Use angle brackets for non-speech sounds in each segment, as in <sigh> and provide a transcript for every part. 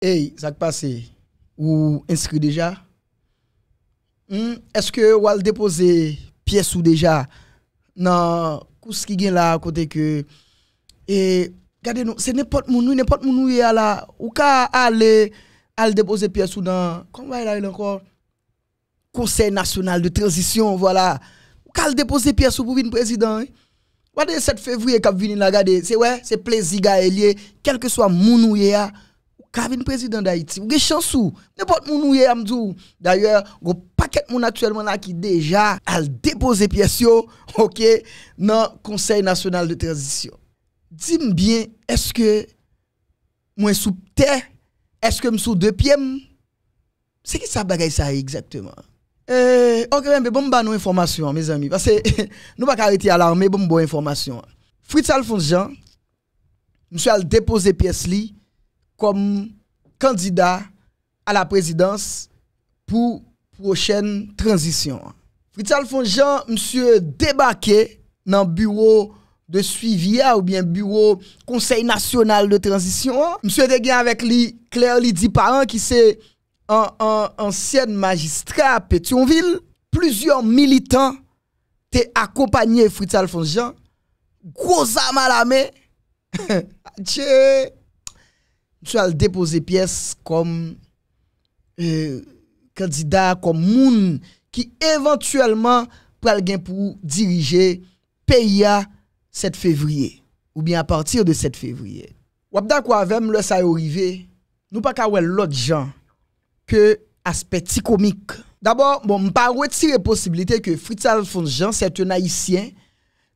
hey, ça passé, ou inscrit déjà? Hmm, est-ce que vous allez déposer pièce ou déjà dans ce qui est là à côté que. Et regardez nous, c'est n'importe qui, n'importe qui Vous allez là, ou qu'à aller, al déposer pièce ou dans. Comment va il encore? Conseil national de transition, voilà. Ou qu'à déposer pièce ou pour venir président. Hein? Regardez 7 février qu'a vient là, regardez, c'est ouais, c'est plaisir, gars, quel que soit le monde Kavin président d'Haïti, ou chansou, n'importe moun ouye amdou. D'ailleurs, un paquet mon actuellement là qui déjà a déposé pièce OK, dans Conseil national de transition. Dis-moi bien, est-ce que moi sous terre, est-ce que je suis sous deux pieds C'est qui ça bagaille ça exactement euh, OK, mais ben, bon bah information mes amis parce que <laughs> nous pas arrêter à l'armée bon bon information. Fritz Alphonse Jean, monsieur a déposé pièce li kom kandida a la prezidans pou prochen tranzisyon. Fritial Fonjan msye debake nan bureau de suivi ya ou bien bureau konsey nasyonal de tranzisyon. Msye degyen avek li kler li di paran ki se ansyen magistra Petionville. Plouzyon militan te akopanyen Fritial Fonjan. Kouza malame! <laughs> Adjee! Depose piyes kom kandida, euh, kom moun ki eventuèlman pral gen pou dirije peya 7 fevriye ou bien a partir de 7 fevriye. Wabda kwa ve m lè sa yo rive, nou pa ka wè lòt jan ke aspet ti komik. Dabor, bon, m pa wè ti re posibilite ke Fritz Alfonso jan se te naisyen,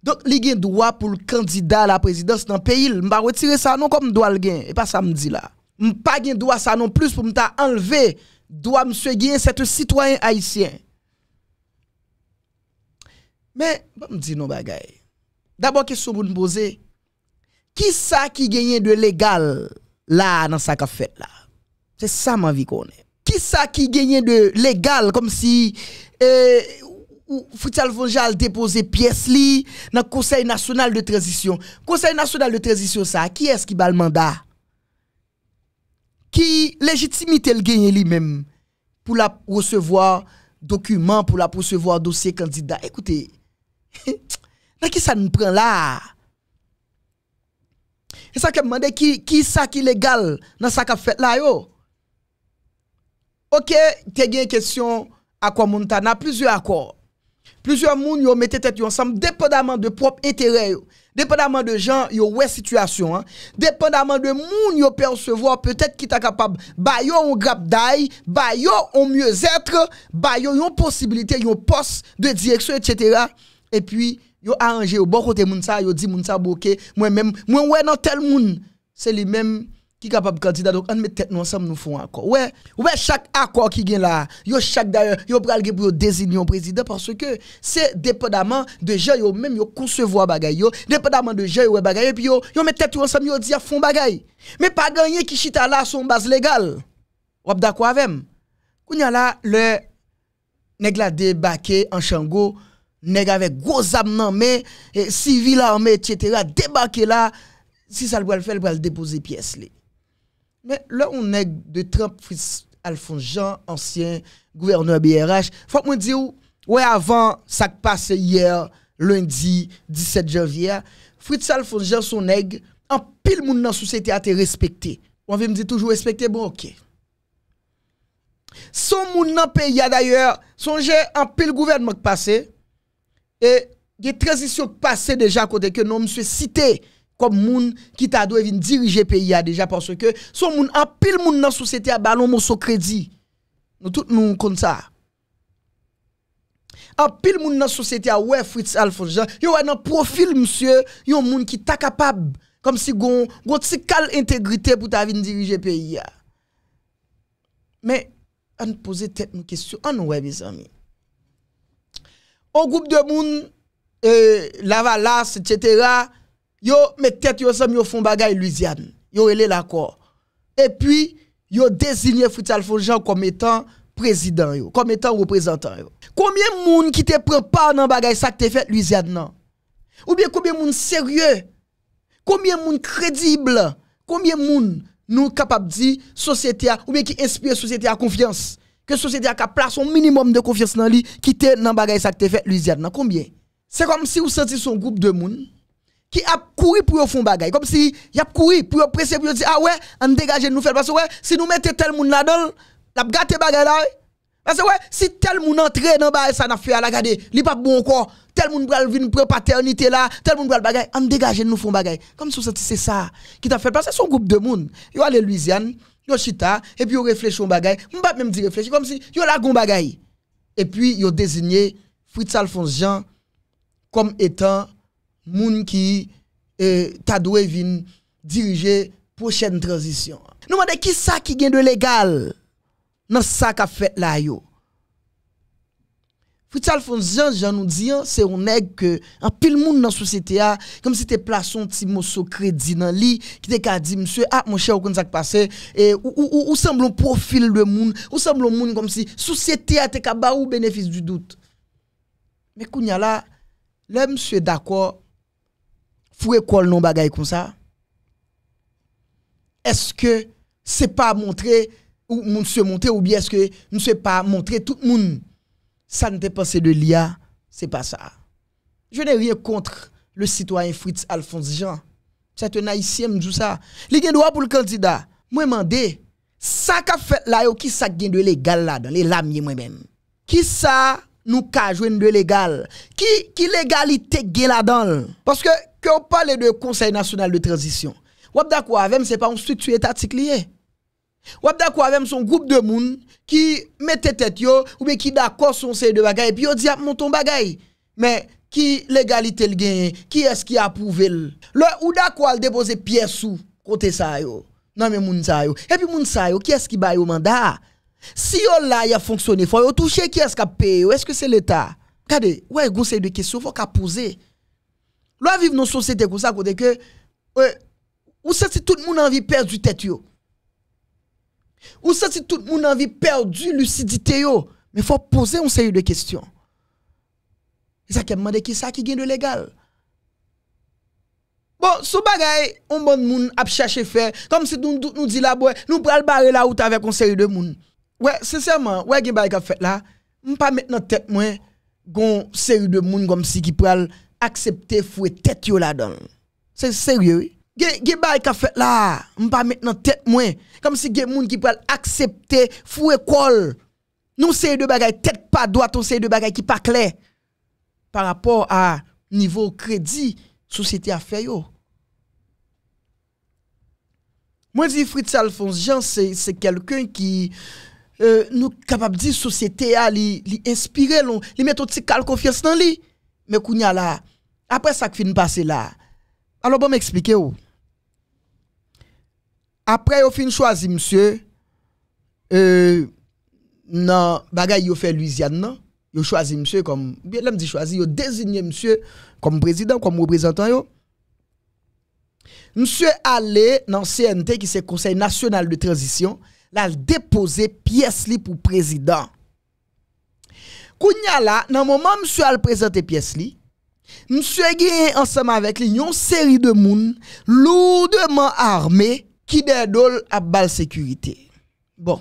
Donc, il y a droit pour le candidat à la présidence dans le pays. Je ne vais retirer ça non comme droit le gain. Et pas ça me dit là. Je ne pas droit ça non plus pour me enlever doit monsieur de cet citoyen haïtien. Mais, je me dis non bagaille. D'abord, question pour me poser. Qui ça qui gagne de légal là dans sa fait là? C'est ça ma vie qu'on Qui ça qui gagne de légal comme si... Euh, Ou Fritz Alvonja al depose piyes li nan konsey nasyonal de trezisyon. Konsey nasyonal de trezisyon sa, ki eski ba l manda? Ki legitimite l genye li menm pou la prosevoa dokumen, pou la prosevoa dosye kandida? Ekoute, <laughs> nan ki sa nou pren la? E sa kem mande ki sa ki legal nan sa ka fet la yo? Ok, te gen kesyon akwa moun ta, nan plizye akwa. plusieurs moun yo mettaient tête ensemble dépendamment de propre intérêt dépendamment de gens yo ouais situation hein. dépendamment de moun yo percevoir peut-être qui t'a capable ba yo on grab d'ail ba yo on mieux être ba yo yon possibilité yon poste de direction etc. et puis yo arrange, au bon côté moun ça yo dit moun ça boké moi même moi ouais dans tel moun c'est lui même qui est capable de candidat. Donc, on met tête nous ensemble, nous faisons un accord. Ouais, ouais, chaque accord qui vient là, yo chaque d'ailleurs, yo pral pour désigner un président parce que c'est dépendamment de gens, yo même yo concevoir bagay yo, dépendamment de gens, yo bagay, puis yo, yo met tête nous ensemble, yo dit à fond bagay. Mais pas gagner qui chita là son base légale. Ou d'accord avec Kounya là, le nèg la débarqué en Chango, nèg avec gros âme nan mais civil armé, etc. débaqué là, si ça le faire, le déposer pièce. Men, lò ou neg de Trump, Fritz Alfons Jean, ansyen gouverneur BRH, fòk mwen di ou, wè avan, sa k passe yè, lundi, 17 janvier, Fritz Alfons Jean son neg, an pil moun nan suseyte a te respekte. Wan vi mdi toujou respekte, bon, ok. Son moun nan pe yè, d'ayè, son jè an pil gouverne mwen k passe, e, ge trèzisyon k passe deja kote ke nou mswe sitey, comme moun qui t'a dû diriger pays déjà parce que son moun en pile moun dans société a ballon mon crédit nous tout nous comme ça en pile moun dans société a ouais Fritz Alphonse Jean yo un profil monsieur yo moun qui t'a capable comme si gon gon cal intégrité pour ta venir diriger pays mais on poser tête une question ah on ouais mes amis au groupe de moun euh, Lavalas, etc., yo met tête yo sam yo font bagaille Louisiane. Yo relé l'accord. Et puis yo désigné Futsal Fonjan comme étant président yo, comme étant représentant yo. Combien moun qui te prend part dans bagaille ça que fait Louisiane non? Ou bien combien moun sérieux? Combien moun crédible? Combien moun nous capable dire société ou bien qui inspire société à confiance? que société a place un minimum de confiance dans lui qui te dans bagaille ça que fait Louisiane combien c'est comme si vous sentiez son groupe de monde qui a couru pour faire choses. comme si il a couru pour presser pour dire ah ouais on dégage nous faire parce que ouais si nous mettons tel monde là-dedans a gâté bagaille là parce que ouais si tel monde entre dans bah ça n'a fait à la garder n'est pas bon encore tel monde pral venir pour paternité là tel monde le choses, on dégage nous des choses. comme si c'est ça qui t'a fait passer son groupe de monde yo allez Louisiane yo chita et puis yo réfléchit on bagay pas même dire réfléchir comme si a la gon bagay et puis a désigné Fritz Alphonse Jean comme étant moun qui eh, t'a doué diriger prochaine transition. Nous demandons qui ça qui gagne de légal dans ça qu'a fait là yo. Fritz Alphonse Jean, gens nous dit, c'est un nègre que, en pile monde dans la société, a, comme si tu placé un petit mot crédit dans lit, qui te dit, monsieur, ah, mon cher, comment ça passé, et, ou, ou, ou, ou semble un profil de monde, ou semble un monde comme si, société a te ou bénéfice du doute. Mais Kounya là, le monsieur d'accord, pour école non bagaille comme ça Est-ce que c'est pas montré ou monsieur se ou bien est-ce que ne pas montrer tout le monde ça ne pas c'est de l'IA, c'est pas ça. Je n'ai rien contre le citoyen Fritz Alphonse Jean. C'est un haïtien me ça. Il a droit pour le candidat. Moi dis, ça qu'a fait là qui ça gagne de légal là dans les lamiers moi-même. Qui ça nous ka de légal. Qui, qui légalité gé là-dedans? Parce que, quand on parle de Conseil national de transition, wap d'accord avec c'est pas un structure étatique liée. Wap d'accord avec son groupe de monde qui mettait tête yo, ou bien qui d'accord son série de bagaille, puis yo dit ah, monton bagaille. Mais, qui légalité le gagne? Qui est-ce qui a le le? ou d'accord déposer pièce sous côté ça yo? Non mais moun sa yo. Et puis moun sa yo, qui est-ce qui baille au mandat? Si on là, y a fonctionné, faut y toucher qui est-ce qui a payé, est-ce que c'est l'État Regardez, ouais, il y a questions, faut qu'à poser. Là, vivre dans une société comme ça, côté que, ou ça, si tout le monde a envie de perdre du tête, yo. Ou ça, si tout le monde a envie de perdre lucidité, yo. Mais faut poser une série de questions. C'est ça qui demandé qui ça qui gagne de légal. Bon, ce bagay, on bon moun a cherché faire, comme si nous, nous dit là nous pral barrer la route avec une série de moun ouais, sincèrement, ouais, gen qui ka fait là, m'pa mettre dans tête moi gon série de monde comme si qui pral accepter fouet tête yo là-dedans. C'est sérieux. Gen qui ka fait là, m'pa mettre dans tête moi comme si gen monde qui pral accepter fouet col. Nous série de bagay tête pas droite, on série de bagay qui pas clair par rapport à niveau crédit société a fait yo. Moi, je dis Fritz Alphonse Jean, c'est quelqu'un qui nous euh, nous capables de dire société a ah, li, inspiré l'on li mettre petit confiance dans lui mais kounya là après ça qui finit passer là alors bon m'expliquer après vous fin choisi monsieur dans euh, nan bagay yo fait Louisiane non yo choisi monsieur comme bien l'homme dit choisi yo désigné monsieur comme président comme représentant yo monsieur allé dans CNT qui c'est conseil national de transition la déposer pièce li pour président. Kounya là, dans moment monsieur a présenté pièce li, monsieur gagné ensemble avec lui une série de moun lourdement armés qui dédole à bal sécurité. Bon.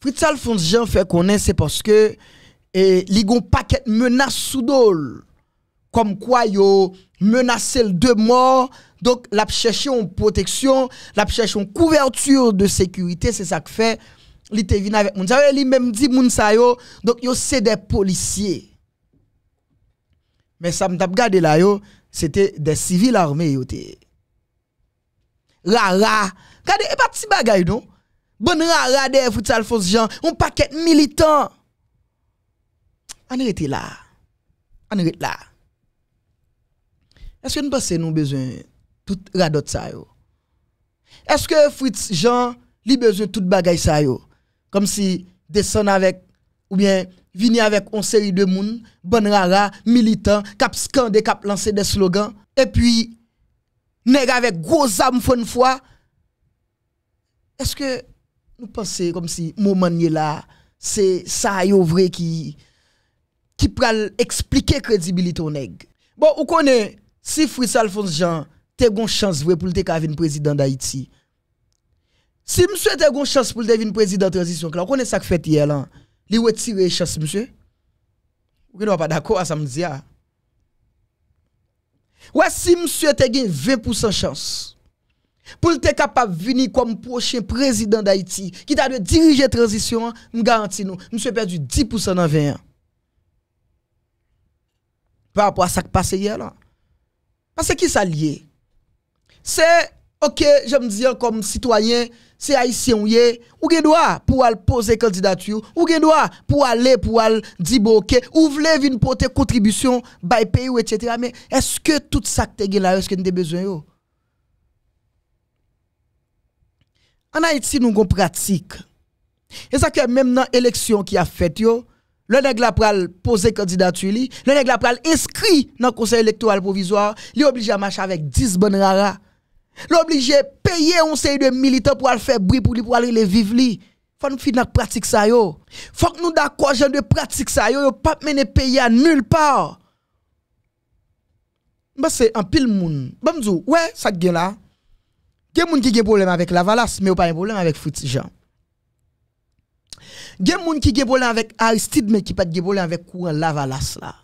Fritz Alphonse Jean fait connaître c'est parce que et, eh, li gon paquet menace sous dol comme quoi yo menacé de mort. Donc, la cherché en protection, la cherché en couverture de sécurité, c'est ça que fait Il vina venu avec Mounsa, il même dit Mounsa, yo, donc yo c'est des policiers. Mais ça m'tap gade là yo, c'était des civils armés yo Rara, gade et pas petit bagay non. Bon rara de foot Fosjan, gens un paquet militant. On était là. On était là. Est-ce que nous pensons nous avons besoin tout radot ça Est-ce que Fritz Jean a besoin tout bagay ça Comme si descend avec ou bien venir avec une série de moun, bon rara, militant, cap scandé, cap lancer des slogans et puis nèg avec gros âme fun fois. Est-ce que nous pensons comme si moment là c'est ça yo vrai qui qui pral expliquer crédibilité au nèg. Bon, vous connaissez si Fritz Alphonse Jean te gon chance pour le devenir président d'Haïti, si monsieur te gon chance pour le devenir président de transition, quest connaît ça a fait hier là, li retire chance monsieur. Vous n'êtes pas d'accord à ça me Ouais, si monsieur te gen 20% chance pour être capable de venir comme prochain président d'Haïti, qui t'a de diriger la transition, je garantis nous, monsieur perdu 10% dans 20 ans. Par rapport à ça qui passé hier Mase ki sa liye? Se, ok, jom diyo kom sitwayen, se aisyen ou ye, ou gen doa pou al pose kandidat yo, ou gen doa pou ale pou al diboke, ou vlevi nou pote kontribusyon, baype yo, etc. Me, eske tout sakte gen la yo, eske nou de bezwen yo? An a etsi nou gon pratik. E zake mèm nan eleksyon ki a fet yo, Le nek la pral pose kandidatu li, le nek la pral eskri nan konsey elektoral provizor, li oblige a mach avèk 10 bon rara. Li oblige peye onsey de milite pou al fè brie pou li pou al ilè vive li. Fòk nou fit nan pratik sa yo. Fòk nou da kwa jen de pratik sa yo, yo pap menè peye a nul par. Mba se, an pil moun. Mba mdou, wè, sak gen la. Gen moun ki gen problem avèk la valas, mè ou pa gen problem avèk fwiti janm. des moun qui gebolé avec Aristide mais qui pas avec courant Lavalas là.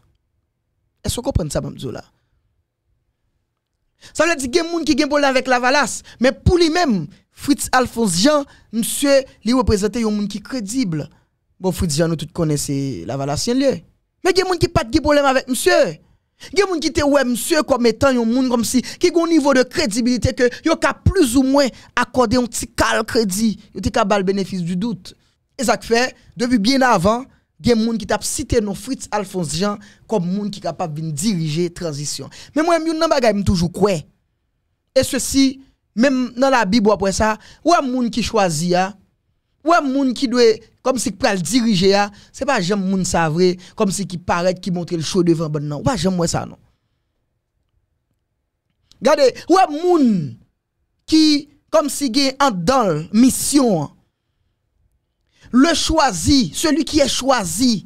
Est-ce que vous comprenez ça Mme là? Ça veut dire gen gens qui gebolé avec Lavalas mais pour lui-même Fritz Alphonse Jean monsieur lui représente un monde qui crédible. Bon Fritz Jean nous tous connaissons la lieu. Mais des gens qui pas de problème avec monsieur. Il y a des gens qui te monsieur comme étant un monde comme si qui ont un niveau de crédibilité que yo ka plus ou moins accordé un petit cal crédit, yo te ka bal bénéfice du doute. Et ça fait, depuis bien avant, il y a des gens qui ont cité nos frites Alphonse Jean comme des gens qui sont capables de diriger la transition. Mais moi, je pas toujours quoi. Et ceci, même dans la Bible après ça, ou un monde qui choisit, ou un hein? monde qui doit, comme si qui le diriger, hein? ce n'est pas gens monde vrai, comme si qui paraît, qui montre le show devant, ben non, ou pas ça, non. Regardez, ou un monde qui, comme si il en dans mission, hein? le choisi, celui qui est choisi,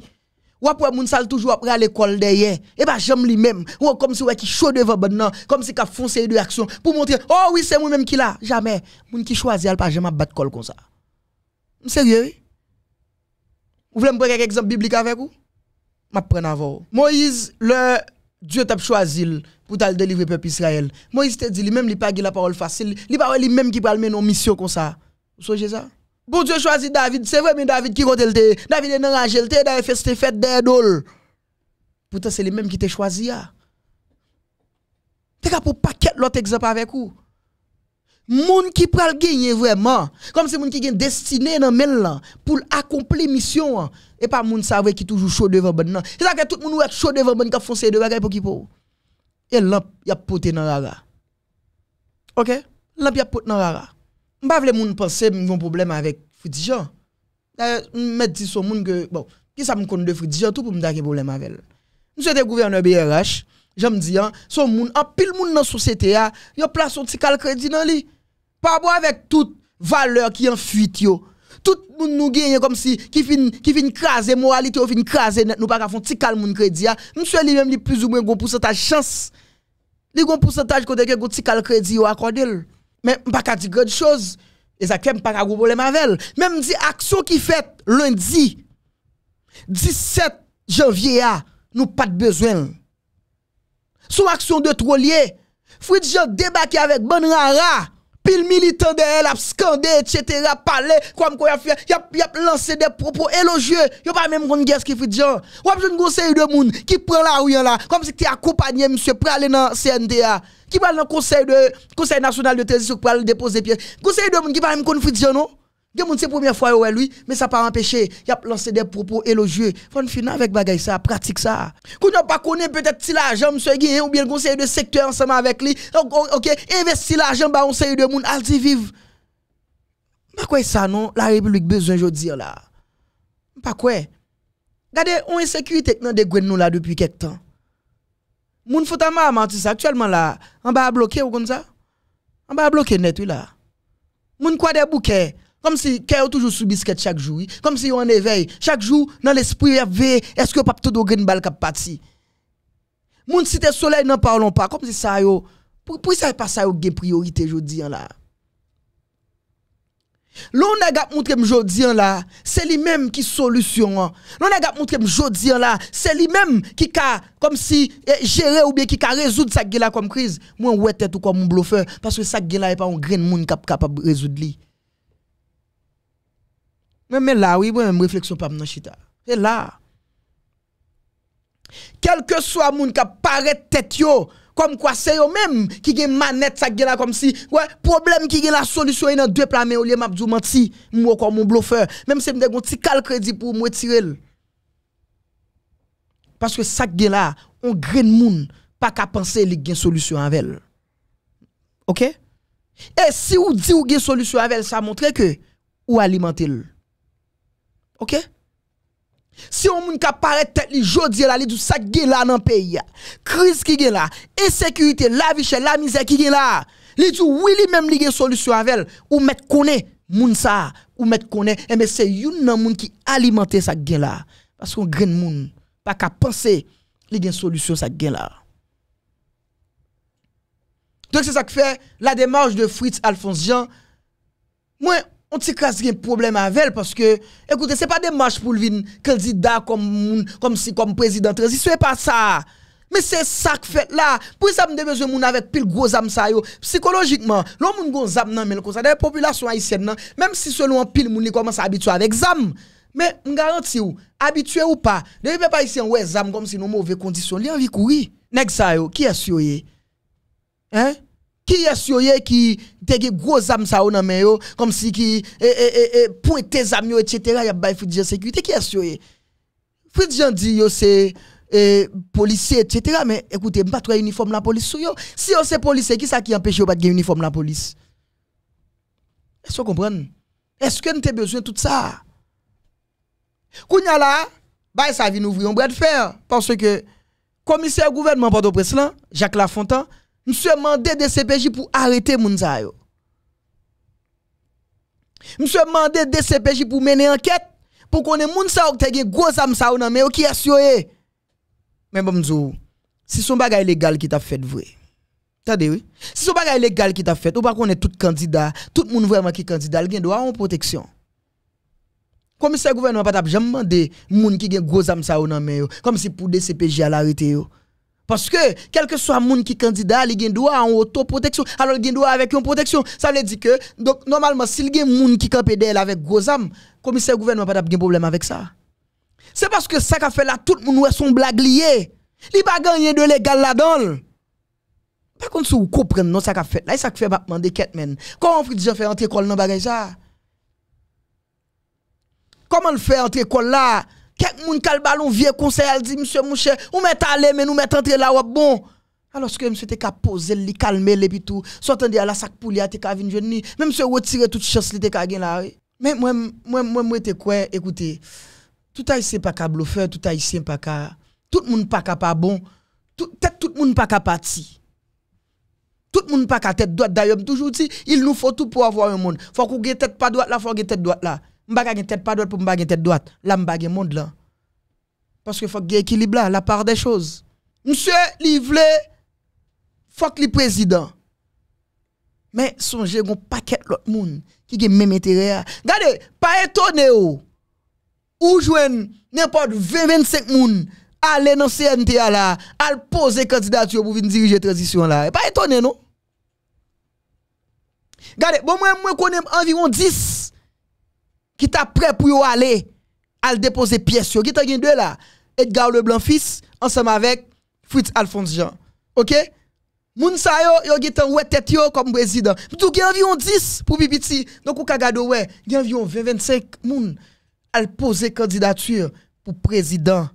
ou après moun sal toujours après à l'école derrière et eh bien, j'aime lui même ou comme si ouais qui chaud devant maintenant. comme si qu'a foncé de action pour montrer oh oui c'est moi même qui l'a jamais moun qui choisit elle pas jamais battre col comme ça sérieux vous voulez me prendre un exemple biblique avec vous m'a prendre avant Moïse le Dieu t'a choisi pour t'aller délivrer peuple Israël Moïse te dit lui même il pas la parole facile il pas lui même qui parle mener nos mission comme ça vous songez ça Bon Dieu choisit David, c'est vrai, mais David qui compte le David est enragé le David fait ses fêtes des dol. Pourtant, c'est les mêmes qui t'ont choisi. Ah. T'es capable pour paquet l'autre exemple avec vous. Moun qui pral gagner vraiment, comme c'est moun qui est destiné dans même là pour accomplir mission ah. et pas moun sa qui toujours chaud devant bon C'est ça que tout moun être chaud devant bon qui foncer foncé devant pour qui pour. Et là, y a poté dans rara. OK? il y a poté dans rara. Je ne pas les gens pensent que un problème avec Fritz Jean. Je son dis que, bon, qui ça me connaît de Fritz tout pour me dire un problème avec elle. Monsieur le gouverneur BRH, je me dis, son moun, en pile moun dans la société, a y a place un petit crédit dans lui. Pas bon avec toute valeur qui en yo Tout le monde nous gagne comme si, qui fin, qui fin krasé moralité, ou fin krasé net, nous pas un petit tical moun crédit. Monsieur lui-même, il plus ou moins un pourcentage chance. Il a un pourcentage qu'on a un tical crédit ou accordé mais je ne pas dire grand chose. Et ça ne pas gros problème avec Même si action qui fait lundi 17 janvier a, nous pas de besoin. Son action de trollier, Fritz Jean débarqué avec rara pile militant elle a scandé, etc. Parlé, comme quoi il a, y a lancé des propos élogieux. Il a pas même qu'on guerre qui fait genre. Ou a une grosse de monde qui prend la rouille hein, là, comme si tu accompagné monsieur pour aller dans CNDA. Qui va dans conseil de conseil national de transition pour aller déposer pièces. Conseil de monde qui va même qu'on fait non? gens c'est première fois ouais lui, mais ça pas empêché, il a lancé des propos élogieux. Faut finir avec bagay ça, pratique ça. Qu'on n'a pas connu, peut-être si l'argent monsieur gagne ou bien conseil de secteur ensemble avec lui. OK, investir l'argent ba on série de monde al vivre. Pas quoi ça non, la République besoin je dire là. Pas quoi. Regardez, on insécurité dans des gwen nous là depuis quelque temps. Moun Foutama ça. actuellement là, on va bloquer ou comme ça. On va bloquer net là. Moun quoi des bouquets comme si Kéo toujours sous biscuit chaque jour. Comme si on éveille Chaque jour, dans l'esprit, est-ce que pas tout de balle cap parti? Moun si soleil, n'en parlons pas. Comme si ça yo. Pour, pour ça pas ça yo gen priorité jodi là. L'on a gap montre jodi là, c'est lui-même qui solution. Hein. L'on a gap montre jodi là, c'est lui-même qui ka comme si eh, gérer ou bien qui ka résoudre ça là comme crise. Moi ouais tête ou comme mon bluffeur parce que ça là est pas un grain monde capable résoudre lui. Mais là, oui, même réflexion pas dans chita. C'est là. Quel que soit monde qui paraît tête comme quoi c'est eux même qui une manette ça gen là comme si ouais problème qui a la solution est dans deux plans. mais au lieu m'a dou menti moi comme mon bluffeur même si m'dé un petit cal crédit pour me tirer. parce que ça gen là on grain monde pas qu'à penser a une solution avec elle OK et si ou dit ou une solution avec elle ça montre que ou alimenter OK Si on moun ka paraît tête li jodi la li tout ça qui là dans pays Crise qui gen là, insécurité, la vie chère, la misère qui gen là. Li gens oui li même li gen solution avec ou mettre connaît moun ça ou mettre connaît et eh, mais c'est youn nan moun qui alimenter ça gè là parce qu'on grain moun pas qu'à penser li gen solution ça gè là. Donc c'est ça que fait la démarche de Fritz Alphonse Jean. Moi, on t'écrase un problème avec elle parce que écoutez c'est pas des marches pour le candidat comme comme si comme président transition c'est pas ça mais c'est ça que fait là pour ça me besoin moun avec pile gros âme ça yo psychologiquement l'homme moun gros âme nan mais comme ça des même si selon pile moun commence à habituer avec zam mais on garantit ou habitué ou pas ne ici ici en ouais zam comme si nous mauvais conditions li envie courir nèg ça yo qui est sûr hein qui est qui te des gros âmes sa comme si qui eh, eh, eh, eh tes âmes yo, etc. Y a Sécurité, qui est yoye? Fridjian dit yo c'est eh, policier, etc. Mais écoutez, pas pas uniforme la police sur yo. Si c'est se policier, qui ça qui empêche pas de uniforme la police? Est-ce que vous comprenez? Est-ce que vous avez besoin de tout ça? Kounya là, bah ça vient ouvrir un bras de fer. Parce que, commissaire gouvernement Bordeaux-Presse, Jacques Lafontaine, Monsieur mandé de CPJ pour arrêter Mounsa yo. Monsieur mandé de CPJ pour mener enquête pour qu'on ait Mounsa qui te gen gros âme ça nan mais qui a Mais bon m'zou, si son bagay légal qui t'a fait vrai. Tade oui. Si son bagay légal qui t'a fait, ou pas qu'on est tout candidat, tout monde vraiment qui candidat, il a doit en protection commissaire gouvernement pas t'a jamais demandé moun qui gen gros âme ou nan mais comme si pour DCPJ à l'arrêter yo parce que, quel que soit le monde qui candidat, il doit une autoprotection. Alors, il droit avec une protection. Ça veut dire que, donc, normalement, si il y a un monde qui campe d'elle avec gros âme, commissaire gouvernement n'a pas de problème avec ça. C'est parce que ça qu'a fait là, tout le monde est son blague lié. Il pas gagné de légal là-dedans. Par contre, si vous comprenez non, ça qu'a fait là, ça fait demander bah, des quêtes, Comment on fait faire entrer école dans bagage ça? Comment le fait entrer école là? Quelqu'un moun le ballon vieux conseil, elle dit, monsieur, Moucher, cher, ou met aller, mais nous met entre là, ou bon. Alors que monsieur était poser, li calmer, les tout, s'entendait à la sac poulière li, a ah, te ka vin jeune même monsieur retire toute chance li te ka gen la. Mais moi, moi, moi, moi, te quoi, écoutez, tout haïtien pas ka bluffer, tout haïtien pas ka, tout moun pas ka pas bon, tout, tête tout moun pas ka parti. Tout moun pas ka tête droite, d'ailleurs, toujours dit, il nous faut tout pour avoir un monde. Faut qu'on ait tête pas droite là, faut qu'on ait tête droite là pas une tête pas droite pour pas une tête droite. Là, me pas monde là. Parce que faut qu'il équilibre là, la part des choses. Monsieur, il faut que le président. Mais songez un paquet l'autre monde qui a même intérêt. Hein. Regardez, pas étonné Où oh. Ou n'importe 20-25 moun aller dans CNTA là, À poser candidature pour venir diriger transition là. Pas étonné non. Regardez, bon moi moi connais environ 10 qui t'a prêt pour aller à déposer pièce qui t'a deux là Edgar Leblanc fils ensemble avec Fritz Alphonse Jean OK Moun sa yo yo gitan wè tête yo comme président tout qui environ 10 pour pipiti donc ou ka gado environ 20 25 moun al poser candidature pour président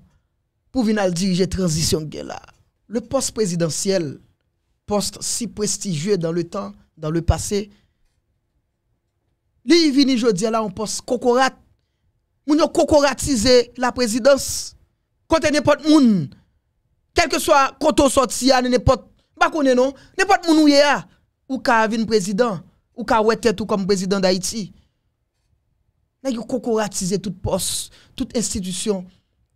pour venir diriger transition là le poste présidentiel poste si prestigieux dans le temps dans le passé Li vini jodi là on poste, cocorat. Moun yo cocoratiser la présidence. Kote n'importe moun. Quel que soit koto sorti à n'importe pas non, n'importe moun ou ya ou ka vin président ou ka wè tout comme président d'Haïti. Nèg yo toute poste, toute institution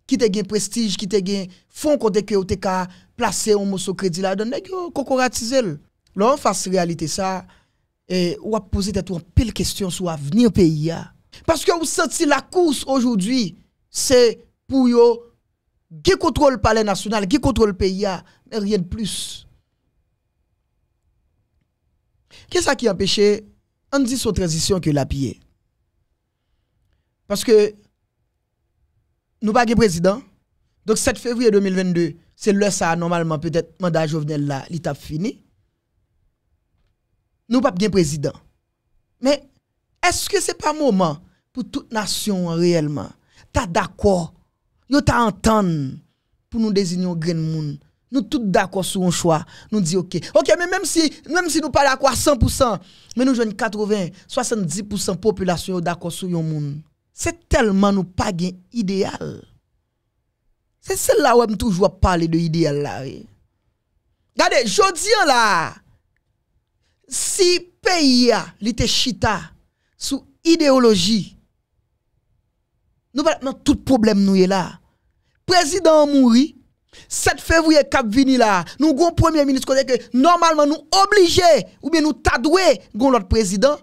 qui te gen prestige, qui te gen fond ke ou te ka placer un mot crédit la. dedans Nèg yo l. L'on face réalité ça et ou a posé des pile question sur l'avenir pays hein. parce que vous sentez la course aujourd'hui c'est pour yo qui contrôle le palais national qui contrôle le pays hein. mais rien de plus qu'est-ce qui empêche, on dit son transition que la pied? parce que nous pas président donc 7 février 2022 c'est le ça normalement peut-être mandat Jovenel là il t'a fini nous pas bien président. Mais est-ce que c'est pas moment pour toute nation réellement T'as d'accord, yo t'as pour nous désigner un grand monde. Nous tous d'accord sur un choix. Nous disons OK. OK, mais même si même si nous pas d'accord à 100%, mais nous jeunes 80, 70% population d'accord sur un monde. C'est tellement nous pas gain idéal. C'est celle-là où on toujours parler de idéal là. Regardez, dis là, si pays a été chita sous idéologie nous maintenant tout problème nous est là président mouri 7 février cap vini là nous avons premier ministre que normalement nous obligés ou bien nous tadoué gon l'autre président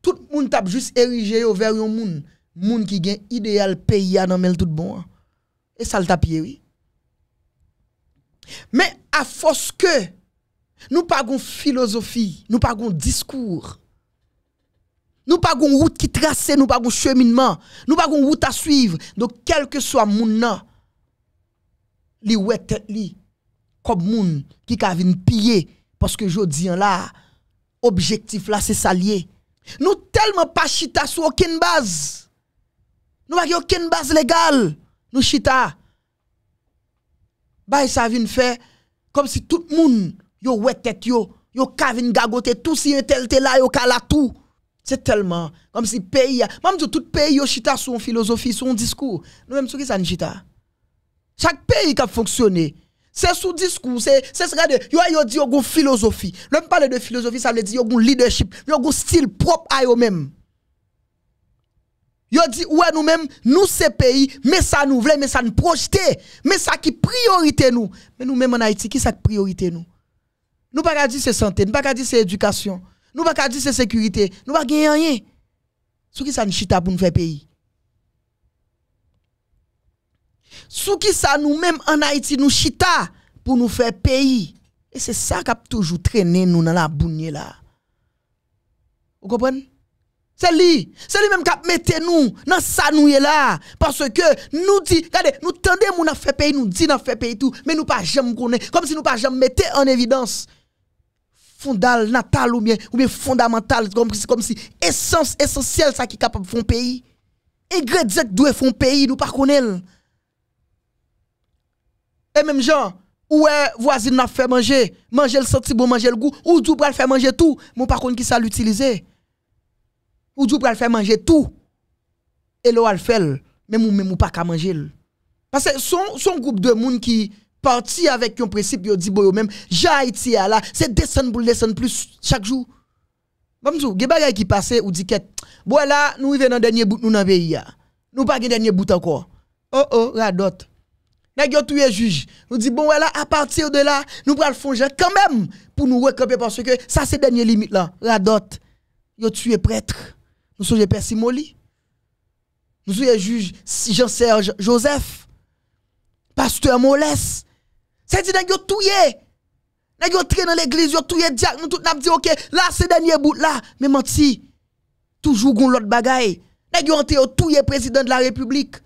tout le monde tape juste érigé vers un monde monde qui gagne idéal pays dans tout bon et ça le tapier mais à force que nous pas de philosophie, nous pas de discours. Nous pas de route qui trace, nous pas de cheminement, nous pas de route à suivre. Donc quel que soit mon nom, li comme moun qui ka vinn piller parce que jodi là objectif là c'est salier. Nous tellement pas chita sur aucune base. Nous pas aucune base légale. Nous chita. Bah ça vient faire comme si tout le monde yo yo, yo kavin gagote tout si tel tel yo kala tout. C'est tellement comme si pays, même tout pays yo chita son philosophie, son discours. Nous même sur qui ça chita. Chaque pays qui a fonctionné, c'est sous discours, c'est c'est de, yo yo dit yo gon philosophie. L'homme parle de philosophie, ça veut dire yo gon leadership, yo gon style propre à yo même. Yo dit ouais nous-mêmes, nous c'est pays, mais ça nous vle, mais ça nous projeter, mais ça qui priorité nous. Mais nous-mêmes en Haïti, qui ça priorité nous nous pas dire c'est santé, nous pas dire c'est éducation, nous pas dire c'est sécurité, nous pas gagner rien. ce qui ça nous chita pour nous faire pays Ce qui ça nous même en Haïti nous chita pour nous faire pays Et c'est ça qui a toujours traîné nous dans la bougne là. Vous comprenez c'est lui, c'est lui même qui a mis nous dans ça nous là parce que nous dit regardez, nous tendez mon fait pays, nous dit n'a fait pays tout, mais nous pas jamais connaît comme si nous pas jamais mettre en évidence fondal natal ou bien, ou bien fondamental, comme, comme si essence essentielle ça qui est capable de faire un pays. Ingrédient que doit faire un pays, nous pas Et même gens, ou voisin voisine n'a fait manger, manger le senti bon, manger le goût, ou du le faire manger tout, mon par contre qui ça l'utiliser. Ou du le faire manger tout. Et l'eau a fait, même ou même ou pas manger. Parce que son, son groupe de monde qui parti avec un principe, yo dit boyo même, j'ai Haïti là, c'est descendre pour descendre plus chaque jour. Bamzou, ge bagay qui passe ou dit ket, bon là, nous vivons dans dernier bout nous dans pays Nous pas dernier bout encore. Oh oh, radot. Nèg yo tué juge. Nous dit bon là à partir de là, nous pral fonger quand même pour nous recamper parce que ça c'est dernière limite là. Radot. Yo tué prêtre. Nous sommes Père Simoli. Nous sommes juge Jean-Serge Joseph. Pasteur Molès. C'est dit nèg yo touye. Nèg yo dans l'église, yo touye Jack. nous tout n'a dit OK, là c'est dernier bout là, mais menti. Toujours gon l'autre bagaille. N'y a tout yo président de la République.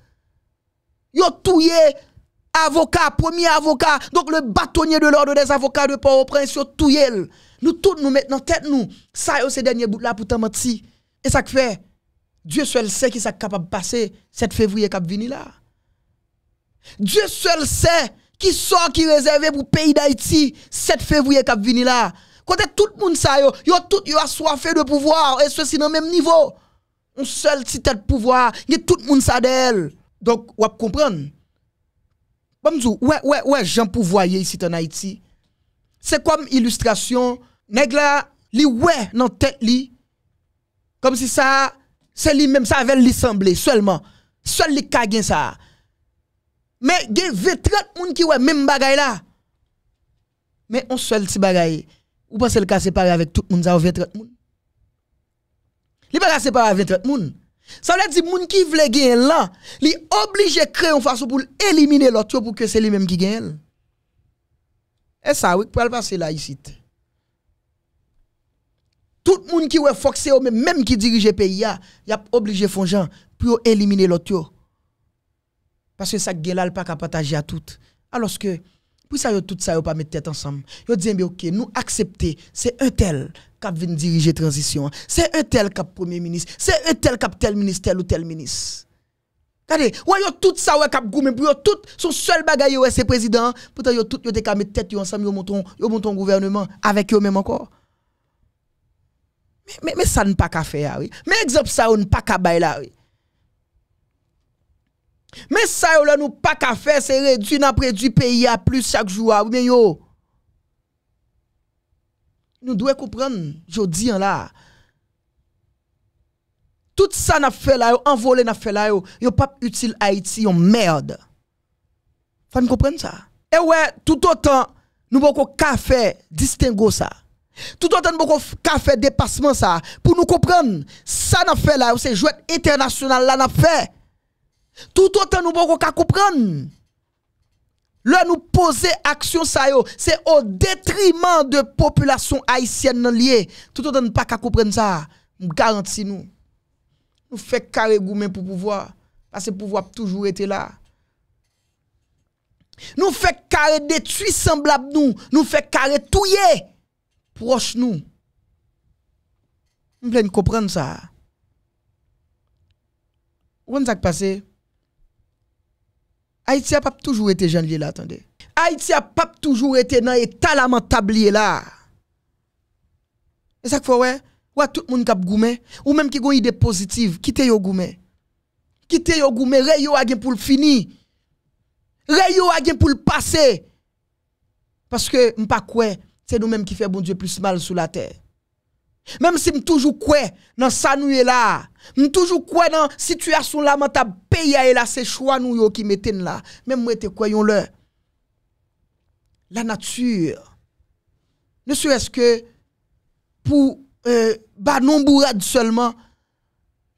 Yo touye avocat, premier avocat, donc le bâtonnier de l'ordre des avocats de Port-au-Prince, tout yé. Nous tous nous mettons en tête nous, ça yo ces dernier bout là pour menti. Et ça fait Dieu seul sait qui est capable de passer 7 février qui venu là. Dieu seul sait qui sort qui réservé pour le pays d'Haïti 7 février qui venu là Quand tout le monde ça yo yo tout yo assoiffé de pouvoir et ceci dans même niveau un seul petit tête pouvoir y tout le monde ça d'elle donc vous comprendre Bamzou, ouais, ouais, ouais, j'en pouvoir ici en Haïti. C'est comme illustration, négla, li ouais, dans tête comme si ça, c'est lui-même, ça avait lui semblé seulement. Seul lui qui ça. Mais il y a 20 30 personnes qui ont même bagaille là. Mais on seul petit bagaille. Ou pensez le cas séparé avec tout le monde, ça 20 30 personnes. Il pas séparé avec 20 30 personnes. Ça veut dire que les qui veulent gagner là, ils obligé de créer une façon pour éliminer l'autre pour que c'est lui-même qui gagne. Et ça, oui, pour le passer là, ici. Tout le monde qui est foxé, même qui dirige le pays, il a obligé de faire pour éliminer l'autre. Parce que ça ne pas qu'à partager à tout. Alors que, pour ça, tout ça, pas mettre tête ensemble. Yo dit, ok, nous accepter, c'est un tel qui vient diriger transition. C'est un tel qui premier ministre. C'est un tel qui tel ministre, tel ou tel ministre. Regardez, ouais, yo tout ça, ouais, cap goumé, pour yo tout, son seul bagage, ouais, c'est président. Pourtant, yo tout, yo te mettre tête, ensemble, yo monton, yo monton gouvernement, avec eux même encore. Mais, mais, ça ne pas qu'à faire, oui. Mais exemple ça, on pas qu'à bailler, oui. Mais ça, là, nous pas qu'à faire, c'est réduire réduire le pays à plus chaque jour. Ah, yo. Nous devons comprendre, je dis hein, là. Tout ça n'a fait là, envolé n'a fait là, yo pas utile Haïti, yon merde. Faut comprendre ça. Et ouais, tout autant, nous beaucoup faire distinguer ça. Tout autant nous beaucoup faire dépassement ça. Pour nous comprendre, ça n'a fait là, c'est jouet international là n'a fait. Tout autant nous pouvons comprendre. Là, nous poser action ça c'est au détriment de population haïtienne liée. Tout autant nous pas comprendre ça. Garantis nous. Nous faisons carré gourmet pour pouvoir parce que pouvoir toujours été là. Nous faisons carré détruit semblable nous, nous faisons carré touiller proche nous. Nous voulons comprendre ça. Où est-ce qui passé Haïti a pas toujours été jeune là, attendez. Haïti a pas toujours été dans état lamentable là. Et ça qu'il faut ouais, ouais tout le monde qui goumé ou même qui une idée positive, quittez yo goumé. Quittez yo goumé, reyo a gen pour le fini. Reyo a gen pour le passé. Parce que m'pas quoi, c'est nous-mêmes qui fait bon Dieu plus mal sur la terre. Même si je toujours quoi dans ça nous est là, je toujours quoi dans situation lamentable pays là c'est choix nous qui mettez là. Même moi te croyons le. La nature ne serait-ce que pour euh, bah non bourade seulement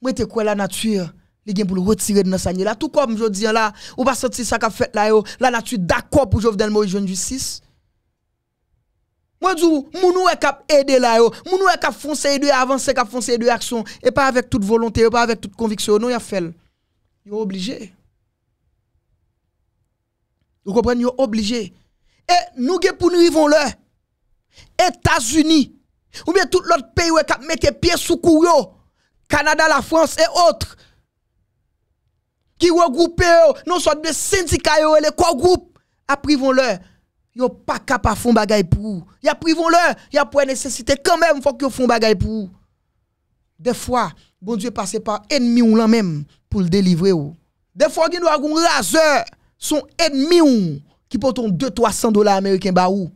moi te quoi la nature les gens pour le retirer de est là tout comme je dis là ou pas sortir ça qu'a fait là la nature d'accord pour Jovenel Moïse jeune justice moi, je dis, nous est cap d'aider là, moun est cap foncer de avancer, cap foncer de action, et pas avec toute volonté, pas avec toute conviction, non, y a fait. Yo obligé. Vous comprenez, yo obligé. Et nous, pour nous, vivons là. etats unis ou bien tout l'autre pays où cap mettre pied sous courant, Canada, la France et autres, qui regroupent, non, soit de syndicats, les co-groupes, après, vont leur yo pas capable font bagay pour y a le, leur y a pour nécessité quand même faut que font bagay pour des fois bon Dieu passe par ennemi ou là même pour le délivrer ou des fois il doit un raseur son ennemi ou qui poton 2 300 dollars américains ba ou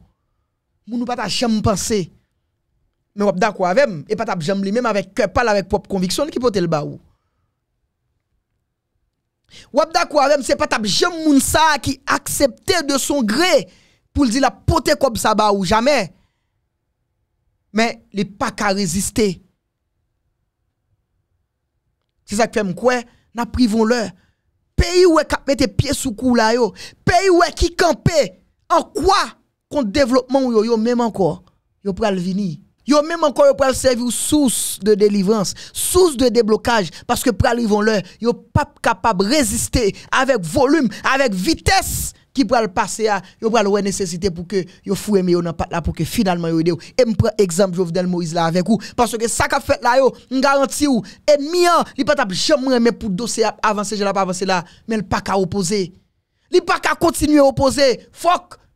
nous pas jamais penser mais on d'accord avec et pas jamais lui même avec cœur pas avec propre conviction qui pote le ba ou Wabda d'accord avec c'est pas ta jam moun sa qui accepté de son gré pour dire la pote comme ça ou jamais. Mais les pas qu'à résister. C'est ça qui fait quoi n'a privons Le pays où est mette pied sous cou là pays où est qui camper en quoi le développement yo yo même encore yo pral venir. Yo même encore yo pral servir source de délivrance, source de déblocage parce que pral vont leur yo pas capable résister avec volume, avec vitesse qui pourra le passer à, yo va le nécessité pour que yo foué mais yo pas là pour que finalement yo aide Et me prend exemple Jovenel Moïse là avec vous parce que ça qu'a fait là yo, garantit ou ennemi il pas t'a jamais remet pour dossier avancer, je l'ai pas avancé là, mais il pas qu'à opposer. Il pas qu'à continuer à opposer. Faut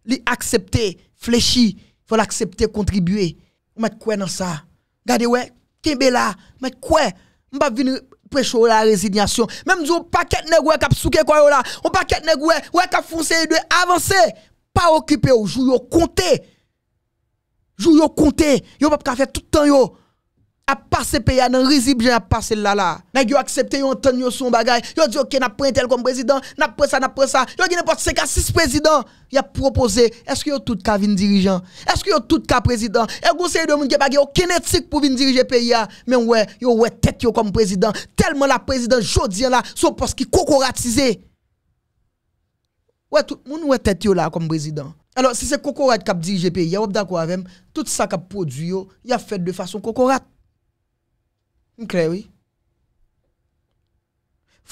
li accepter, fléchi, faut l'accepter contribuer. Mettre quoi dans ça Regardez ouais, Kembe là, mettre quoi m'pa venir prêche la résignation. Même si on paquet nègre qui a souké quoi là, on paquet nègre ouais qui a foncé de avancer, pas occupé ou jou yo compter. Jou yo compter, yo pas faire tout le temps a passé pays dans risible a passé là là n'a yo accepté yon a yo son bagay yo dit OK n'a prend tel comme président n'a prend ça n'a prend ça yo dit n'importe 5 à 6 présidents. y a proposé est-ce que yo tout ka vinn dirigeant est-ce que yo tout ka président et conseil de monde qui gen aucun éthique pour venir diriger pays mais ouais yo ouais tête yo comme président tellement la président jodi hein, là son poste qui cocoratisé ouais tout monde ouais tête yo là comme président alors si c'est cocorate qui dirige pays y a d'accord avec tout ça qui produit yo y a fait de façon cocorate Incroyable. oui.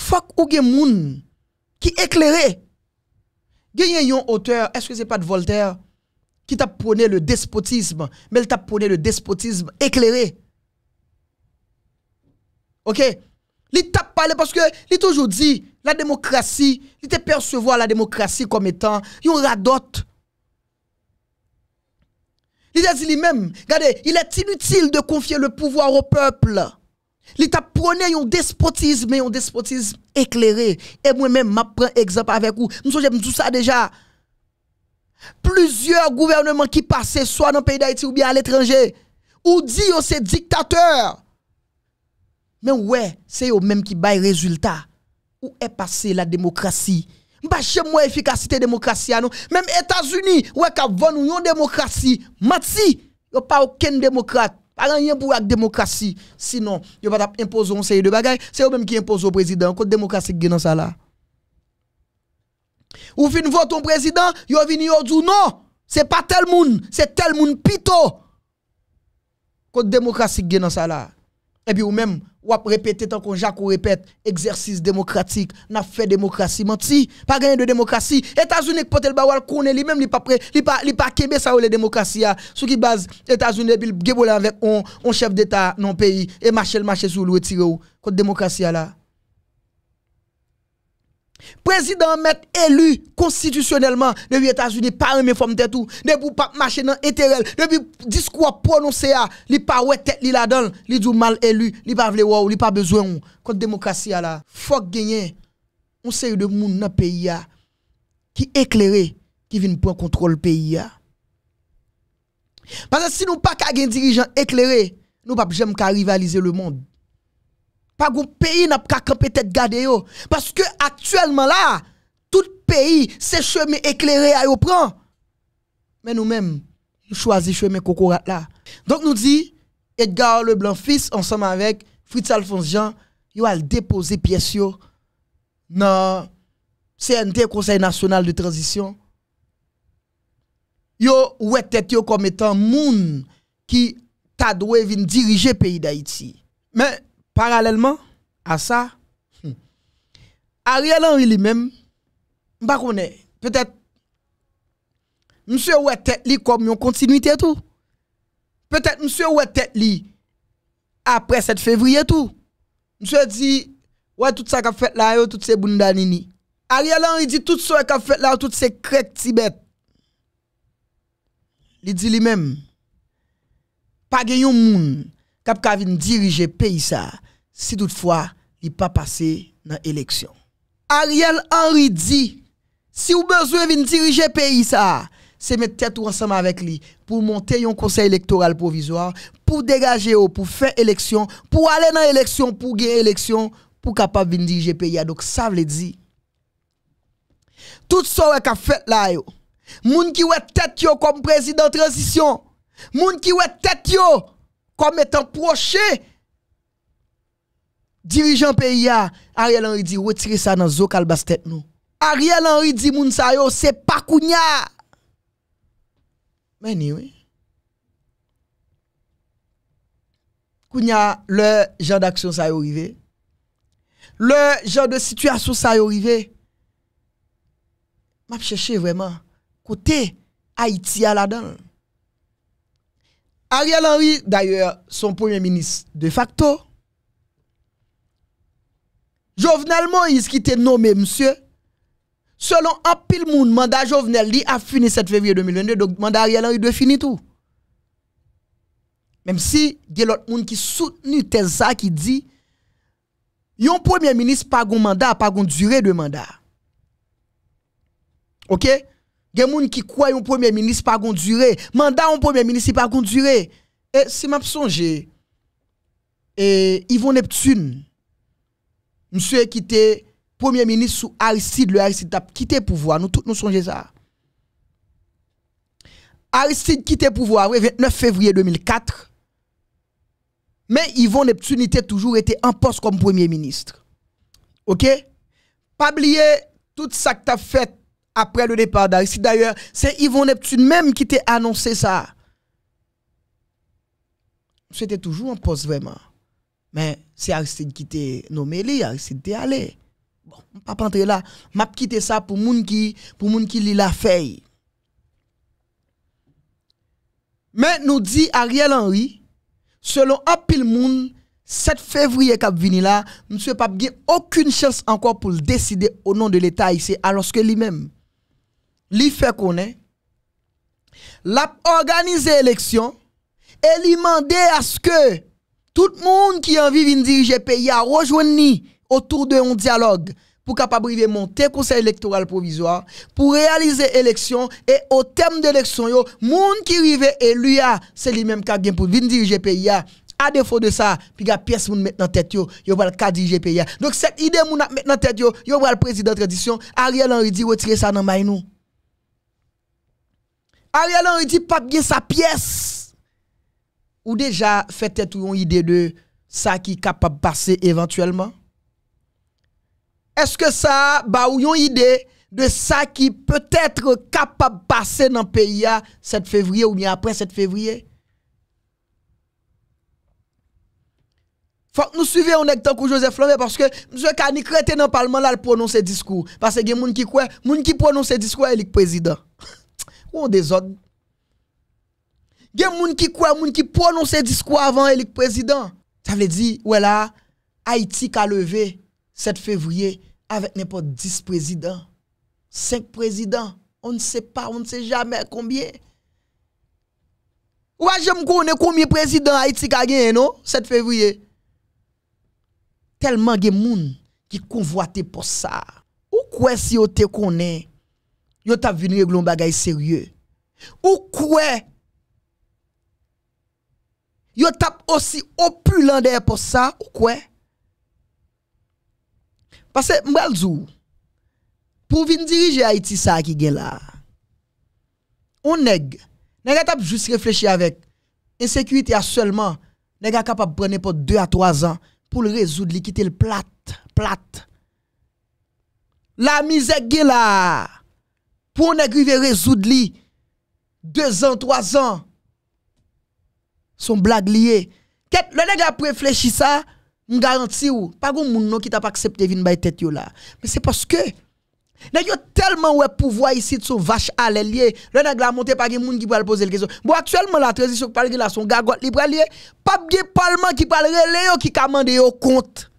Fok ou gen moun qui éclairé. a un auteur, est-ce que c'est pas de Voltaire qui t'a prôné le despotisme, mais il t'a prôné le despotisme éclairé. OK Il t'a parlé parce que il toujours dit la démocratie, il te percevoir la démocratie comme étant une radote. Il a dit lui-même, regardez, il est inutile de confier le pouvoir au peuple. L'État prenait un despotisme, un despotisme éclairé. Et moi-même, je prends exemple avec vous. Nous sommes tout ça déjà. Plusieurs gouvernements qui passaient soit dans le pays d'Haïti ou bien à l'étranger, ou dit que c'est dictateur. Mais ouais, c'est eux même qui baille résultat. Où est passée la démocratie? si c'est moi efficacité démocratie nous Même États-Unis, ouais, qu'a une démocratie. Mati, a pas aucun démocrate. Agan yon pou ak demokrasi. Sinon, yon pat ap impozon seye de bagay. Se yon menm ki impozon prezident. Kote demokrasi genan sa la. Ou fin voton prezident, yon vini yo djou. Non, se pa tel moun. Se tel moun pito. Kote demokrasi genan sa la. Et puis ou même, ou ap répéter tant qu'on Jacques ou répète, exercice démocratique, n'a fait démocratie, menti, pas gagné de démocratie. États-Unis pote le bawal connaît lui même, li pas prêt, li pas li pas kembe ça ou les démocraties ah. sous qui base États-Unis puis gebole avec on, on chef d'état non pays et marcher le marché sous le retirer ou la démocratie ah, là. Président met élu constitutionnellement des les États-Unis, pas un forme de tout, depuis pas marcher dans l'intérêt, depuis discours prononcé, il pas tête là-dedans, il dit mal élu, il pas ou, il pas besoin ou. Quand démocratie là, faut gagner on série de monde dans pays qui éclairé, qui vient prendre contrôle pays Parce que si nous pas qu'un dirigeant éclairé, nous pas jamais rivaliser le monde pas un pays n'a pas camper tête yo parce que actuellement là tout pays ses chemins éclairés, à yo prend mais nous-mêmes nous choisissons chemin cocorat là donc nous dit Edgar Leblanc fils ensemble avec Fritz Alphonse Jean yo a déposé pièce yo dans CNT Conseil national de transition yo ouais tête yo comme étant moun qui t'a diriger pays d'Haïti mais parallèlement à ça, hmm, Ariel Henry lui-même, je connais, peut-être, monsieur ouais comme une continuité tout. Peut-être monsieur ouais après 7 février tout. Monsieur dit, ouais tout ça qu'a fait là, yo, tout ces bundanini. Ariel Henry dit tout ça qu'a fait là, tout ces crêtes tibet. Il dit lui-même, pas de monde qui a diriger le pays ça si toutefois il pas passé dans l'élection. Ariel Henry dit, si vous besoin de diriger le pays, ça, c'est mettre tête ensemble avec lui pour monter un conseil électoral provisoire, pour dégager, pour faire élection, pour aller dans l'élection, pour gagner l'élection, pour capable de diriger le pays. Donc ça veut dire, tout ce qui a fait là, yo. gens qui ont tête comme président transition, gens qui ont tête comme étant proche dirigeant pays Ariel Henry dit retirer ça dans zo calbastet nous. Ariel Henry dit moun sa yo c'est pas kounya. Mais oui Kounia, le genre d'action ça y est arrivé. Le genre de situation ça y est arrivé. M'a cherché vraiment côté Haïti à la dedans Ariel Henry d'ailleurs son premier ministre de facto Jovenel Moïse ki te nome msye, selon apil moun, manda jovenel li a fini 7 fevrier 2022, dok manda a rialan li de fini tou. Mem si, gen lot moun ki soutenu tel sa ki di, yon premier ministre pa gon manda, pa gon dure de manda. Ok? Gen moun ki kwa yon premier ministre pa gon dure, manda yon premier ministre pa gon dure, e, se map sonje, e, Yvon Neptune, monsieur qui était premier ministre sous Aristide, le Aristide a quitté le pouvoir. Nous tous nous songez ça. Aristide quitté le pouvoir le 29 février 2004. Mais Yvon Neptune était toujours été en poste comme premier ministre. OK Pas oublier tout ça que tu as fait après le départ d'Aristide. D'ailleurs, c'est Yvon Neptune même qui t'a annoncé ça. C'était toujours en poste vraiment. Mais c'est Aristide qui était nommé Aristide était allé. Bon, pas entrer là, m'a quitté ça pour moun qui qui lit la feuille. Mais nous dit Ariel Henry, selon pile Moun, 7 février est venu là, monsieur pas bien aucune chance encore pour le décider au nom de l'État ici alors que lui-même lui fait connaître l'a organisé l'élection et lui demandé à ce que tout le monde qui a envie de diriger le pays a rejoint autour d'un dialogue pour capable de monter le conseil électoral provisoire, pour réaliser l'élection, et au terme de l'élection, le monde qui arrive élu, c'est lui-même qui a bien pour venir diriger le pays. A défaut de ça, puis la pièce moun met dans tête yo, yo va le cas diriger pays. Donc cette idée moun met dans tête yo, y va le président tradition, Ariel Henry dit retirer ça dans main Ariel Henry dit pas bien sa pièce ou déjà fait tête une idée de ça qui est capable de passer éventuellement Est-ce que ça bah ou une idée de ça qui peut être capable de passer dans le pays à 7 février ou bien après 7 février Faut que nous suivions en que Joseph Lambert parce que M. Kani était dans le Parlement là, il prononce discours. Parce que y a gens qui croient, gens qui prononcent discours, il est président. <laughs> Ou on désordre. Il y a des gens qui croient, gens qui prononcent discours avant le président. Ça veut dire, ouais Haïti a levé 7 février avec n'importe 10 présidents, 5 présidents. On ne sait pas, on ne sait jamais combien. Ouais, j'aime combien de présidents Haïti a gagné, non? 7 février. Tellement de gens qui convoitent pour ça. Ou quoi si on te connaît? Yo t'a venu régler un bagay sérieux. Ou quoi Yo tape aussi opulent derrière pour ça ou quoi? Parce que m'balzou pour venir diriger Haïti ça qui est là. On nèg, nèg tape juste réfléchir avec insécurité a seulement nèg capable prendre pour 2 à 3 ans pour le résoudre, li quitter le plate, plate. La misère qui là. Pour nèg résoudre li 2 ans, 3 ans son blague lié. Le nègre a réfléchi ça, on ou pas de monde qui t'a pas accepté venir by tête là. Mais c'est parce que nèg yo tellement ouais pouvoir ici de son vache à l'ailier. Le nègre a monté pas des monde qui pral poser le question. Bon actuellement la transition parle les son gagote libre. Pas lié, pas bien parlement qui parle. relé qui commande au compte.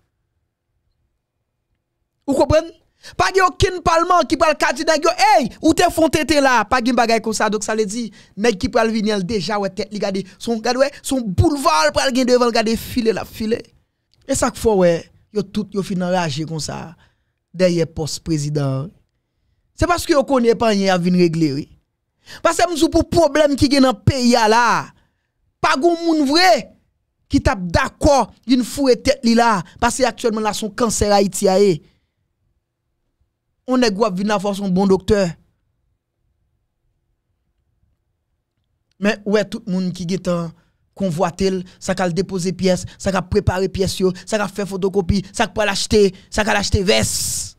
Vous comprenez pas de aucun parlement qui parle kadi nèg yo, hey, ou te font tete là, pas de bagay comme ça. Donc ça le dit nèg qui parle venir déjà ouais tête li gade, son gade son boulevard pral gen devant gade filer la filer. Et ça fois ouais, yo tout yo fin enragé comme ça derrière poste président. C'est parce que yo connaît pas rien à venir régler. Oui. Parce que nous pour problème qui gen dans pays là. Pas un moun vrai qui tape d'accord une fouet tête li là parce que actuellement là son cancer Haïti a on est guap venir force son bon docteur. Mais ouais, tout le monde qui est en convoité, ça a déposé pièces, ça a préparé pièces, ça a fait photocopie, ça a l'acheter, ça a l'acheter veste.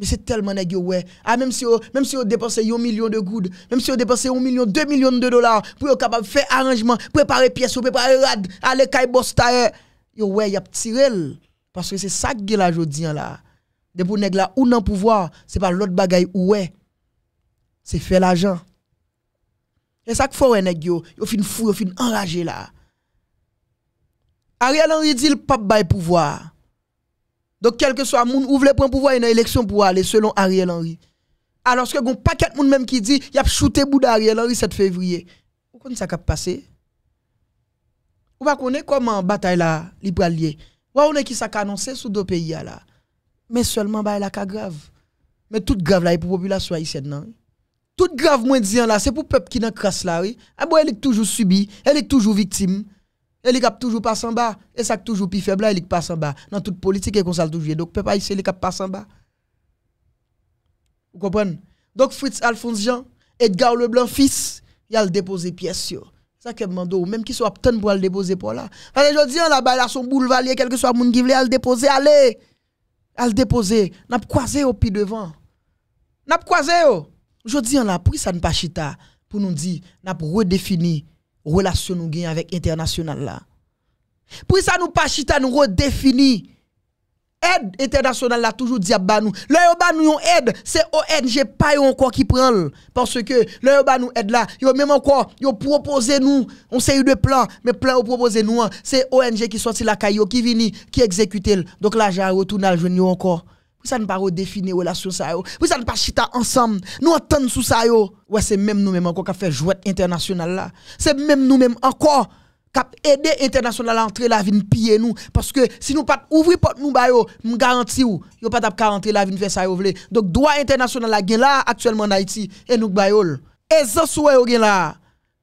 Mais c'est tellement nègre, ouais. Ah, même si vous même si dépensez un million de gouttes, même si vous dépensez un million, deux millions de dollars pour être capable de faire arrangement, préparer pièce préparer rad, aller caille boss yo ouais, y a tiré. Parce que c'est ça que est là, je hein, là. De pour nèg là ou nan pouvoir, c'est pas l'autre bagaille ou C'est faire l'argent. Et ça que faut nèg yo, yo fin fou, yo fin enragé là. Ariel Henry dit le pape bail pouvoir. Donc quel que soit moun ouvre prend pouvoir une élection pour aller selon Ariel Henry. Alors que gon paquet moun même qui dit y a shooté bout d'Ariel Henry 7 février. Vous connaissez ça qui passé on pas connait comment bataille là li pral lié. on est qui ça annoncé sous deux pays là mais seulement bah la ka grave. Mais toute grave là est pour population haïtienne non. Toute grave moins disant hein, là, c'est pour peuple qui dans crasse là oui. Ah bon, elle est toujours subie, elle est toujours victime. Elle est toujours passe en bas et ça toujours plus faible elle est pas en bas. Dans toute politique et qu'on ça toujours donc peuple haïtien elle passe en bas. Vous comprenez Donc Fritz Alphonse Jean, Edgar Leblanc fils, il a déposé pièce sur ça que demande même qui soit obtenu pour le déposer pour là. Parce que je dis hein, là bas là son boulevard, quel que soit monde qui veut le déposer, allez à le déposer, n'a croisé au pied devant. N'a croisé au. Je dis en a pris ça ne pas chita pour nous dire n'a redéfini relation nous avons avec international là. Pour ça nous pas chita nous redéfini aide internationale là toujours dit à nous. Là ba nous aide, c'est ONG pas encore qui prend parce que là ba nous aide là, yo même encore yo proposé nous on eu de plan. mais plan proposé nous c'est ONG qui sorti la caillou qui vini qui exécute. Donc là j'ai retourné à encore. Pour ça ne pas redéfinir relation ça yo. Pour ça ne pas chita ensemble. Nous entendre sous ça yo. Ouais, c'est même nous même encore qui fait jouet internationale là. C'est même nous même encore cap aider international à entrer la vie piller nous parce que si nous pas ouvrir porte nous ba yo m garantis ou yo pas tap rentrer la vie faire ça yo vle donc droit international la gen là actuellement en Haïti et nous ba yo aisance ou yo gen là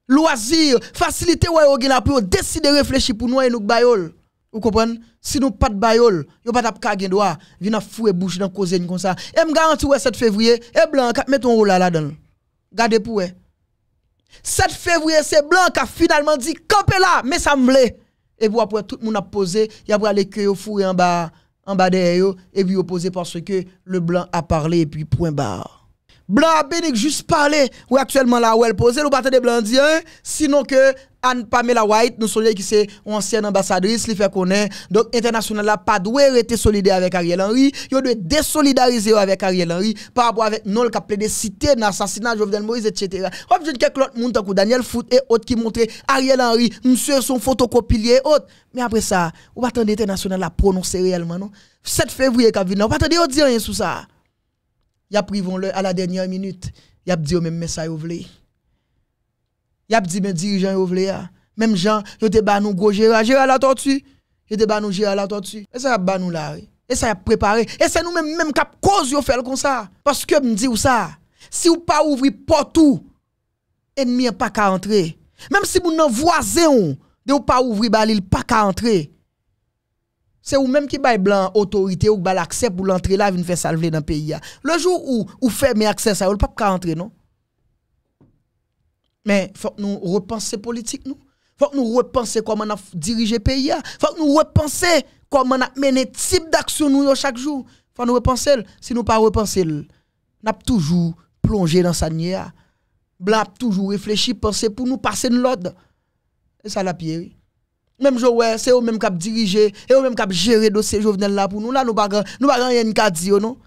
loisir facilité ou yo gen là pour décider réfléchir pour nous et nous ba yo vous comprenez Si nous pas de bayol, yo pas tap ka gen droit, vin fouer bouche dans cause comme ça. Et me garantis ou 7 février, et blanc mettre un rôle là-dedans. Gardez pour 7 février, c'est Blanc qui a finalement dit copé là, mais ça me plaît. Et vous, après, tout le monde a posé, il y a les queues fourrés en bas, en bas derrière, et puis opposé parce que le Blanc a parlé, et puis point barre. Blanc a béni juste parlé. ou actuellement là où elle posait, le bataille des Blancs dit, hein, sinon que Anne Pamela White, nous sommes qui c'est ancienne ambassadrice, lui fait connaître. Donc, international là, pas doit rester solidaire avec Ariel Henry. Il doit désolidariser avec Ariel Henry par rapport avec non qui a de cité, l'assassinat Jovenel Moïse, etc. Hop, je quelques autres monde, Daniel Foot et autres qui montrent Ariel Henry, monsieur son photocopier et autres. Mais après ça, on va attendre l'international à prononcer réellement, non? 7 février, on va attendre, on dit rien sur ça. Il y a pris à la dernière minute. Il y a dit au oh, même message, vous voulez y a dit ben dirigeants yo vle ya. Même gens, yo te ba nou go gérer, la tortue. Yo te ba nou gérer la tortue. Et ça ba nous là. Et ça a préparé. Et c'est nous même même cap cause yo le comme ça. Parce que me dit ou ça, si ou pas ouvrir porte tout, ennemi pas qu'à entrer. Même si vous nan voisin de ou pas ouvrir balil pas qu'à entrer. C'est ou même qui bail blanc autorité ou bal accès pour l'entrée là vinn faire salver dans pays Le jour où ou ferme accès ça, ou pas qu'à entrer non. Mais il faut que nous repenser politique nous. Faut que nous repenser comment on a le pays hein. Faut que nous repenser comment on a mené type d'action nous chaque jour. Faut nous repenser si nous pas repenser. N'a toujours plongé dans sa nous hein. Blab toujours réfléchi, penser pour nous passer de l'ordre. Et ça la pire. Même ouais, c'est au même qui dirigé, et au même qui géré dossier Jovenel là pour nous là nous pas nous pas rien dire non.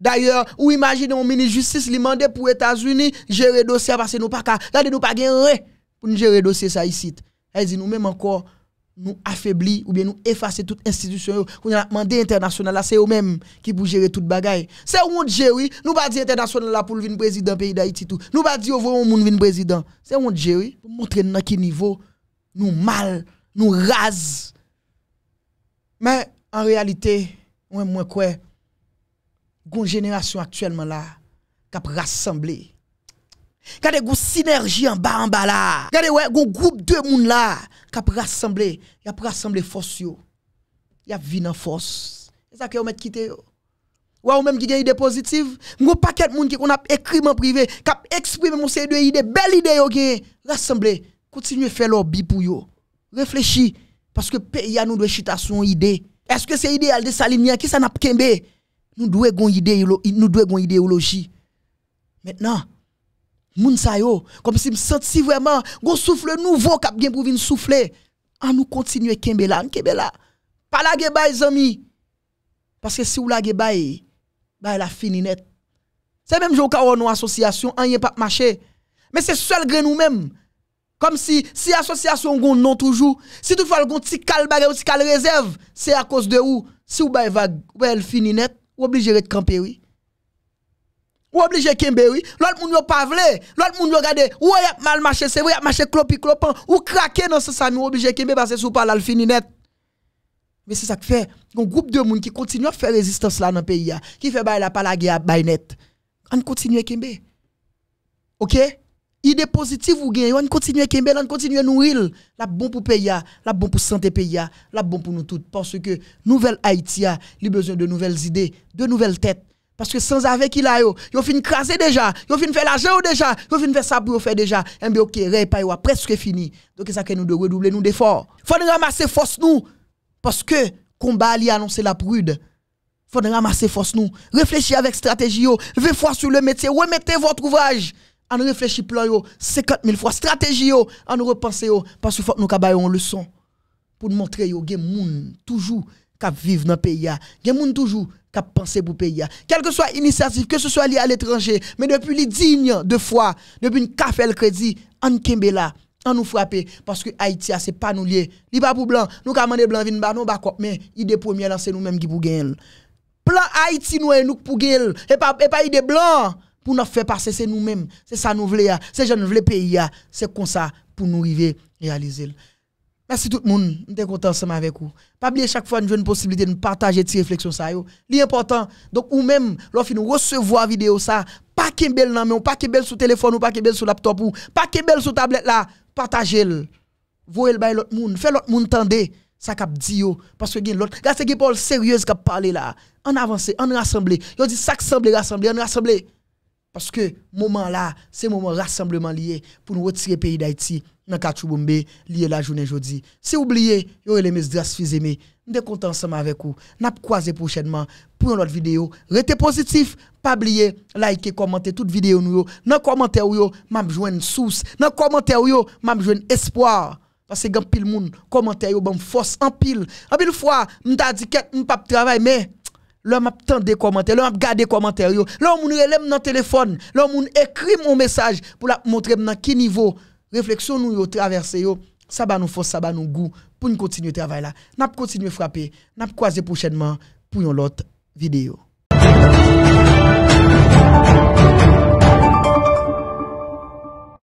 D'ayor, ou imagine yon mini-justice li mande pou Etas-Uni jere dosye apase nou pa ka. La de nou pa gen re pou nou jere dosye sa yisit. El zi nou menm anko nou afebli ou bien nou efase tout institusyon yo. Kwen yon mande internasyonala, se yo menm ki pou jere tout bagay. Se yon moun jeri, nou pa di internasyonala pou lvin prezident peyi da Ititu. Nou pa di yo voun moun vin prezident. Se yon jeri pou montre nan ki nivou nou mal, nou raz. Men, an realite, mwen mwen kwey. Gon génération actuellement là qui a rassemblé. Regardez une synergie en bas en bas là. Regardez ouais, un groupe de moun là qui a rassemblé, qui a rassemblé force yo. a vin en force. C'est ça que vous mettez quitter Ou ou même qui gagne idée positives. mon paquet de moun qui qu'on a écrit en privé, qui a exprimé mon deux idées, belle idée yo Rassembler, continuer continuez faire leur pour yo. Réfléchis parce que pays a nous doit chita son idée. Est-ce que c'est idéal de sa qui ça n'a pas nous devons une idéologie. Maintenant, moun sa yo, comme si me senti vraiment un souffle nouveau qui bien pour venir souffler. On ah, nous continuer kembe là, kembe là. Pas la les amis. Parce que si vous la bay, bay la fini net. C'est même jour a une association, on pas marché. Mais c'est seul grain nous-mêmes. Comme si, si association gon non toujours, si le gon petit calme, petit cal réserve, c'est à cause de où? Si ou bay va, ou elle fini net, ou obligé de camper, oui. Ou obligé kembe, oui. L'autre moun yo pas vle. L'autre moun yo gade, ou y mal marché, c'est vrai, y a marché clopi clopan. Ou craquer dans ce sami, ou obligé kembe parce que sous pas le fini net. Mais c'est ça que fait. Un groupe de monde qui continue à faire résistance là dans le pays, qui fait bail la pas la guerre, bail net. On continue kembe. Ok? idée positive ou gagne, on continue à kembe, continue à nourrir. La bon pour pays, la bon pour santé pays, la bon pour nous tous. Parce que nouvelle Haïti a besoin de nouvelles idées, de nouvelles têtes. Parce que sans avec il a yo, yo fin craser déjà, yo fin faire l'argent déjà, yo fin faire ça pour faire déjà. Et eh bien ok, pa yo presque fini. Donc c'est ça que nous devons redoubler nous d'efforts. Faut ramasser force nous. Parce que combat li annoncé la prude faut ramasser force nous. Réfléchir avec stratégie, yo. fois sur le métier, remettez votre ouvrage on réfléchit plan 50 000 fois, stratégie À nous repense parce qu'il faut que nous avons une leçon pour nous montrer yo gen moun toujours qui vivent dans le pays a, gen moun toujours qui pensent pour le pays Quelle que soit l'initiative, que ce soit lié à l'étranger, mais depuis les dignes de fois, depuis une café le crédit, en kembela là, nous frappe parce que Haïti c'est pas nous lié. Li pas pour blanc, nous commandons blanc vin ba nous ba mais idée première c'est nous-mêmes qui pour Plan Haïti nous et nous pour gagner et pas et pas blanc pour nous faire passer, c'est nous-mêmes. C'est ça nous voulons, c'est je nous voulons pays. C'est comme ça pour nous arriver réaliser. Merci tout le monde, nous sommes contents ensemble avec vous. Pas oublier chaque fois nous avons une possibilité de partager ces réflexions. L'important, important. Donc, ou même, lorsque nous recevons la vidéo, ça, pas qu'un bel nan, mais pas qu'un belle sur téléphone, ou pas qu'un belle sur laptop, ou pas qu'un belle sur tablette, là, partagez-le. Voyez-le par l'autre monde. Faites l'autre monde tendre ça cap dit parce que l'autre gars c'est qui parle sérieux qui parle là en avance en rassemblé Il dit ça semble rassembler, en rassemblé parce que moment là, c'est moment rassemblement lié pour nous retirer le pays d'Haïti dans Kachoubombe, lié la journée aujourd'hui. Si oublié, yo les mes dras fizeme. Nous content ensemble avec vous. Nous prochainement pour une autre vidéo. Restez positif, pas oublier liker, commenter toute vidéo Dans les commentaires, je yo, m'a une source. Dans commentaire yo, m'a un espoir. Parce que un pile moun commentaire yo bon force en pile. En pile fois, m'ta dit pas m'pa travail mais L'homme attend des commentaires, l'homme a des commentaires. L'homme relève dans téléphone, l'homme écrit mon message pour la montrer dans quel niveau réflexion nous traversé yo ça va nous force ça va nous goût pour nous continuer travail là n'a continuer frapper n'a croiser prochainement pour une autre vidéo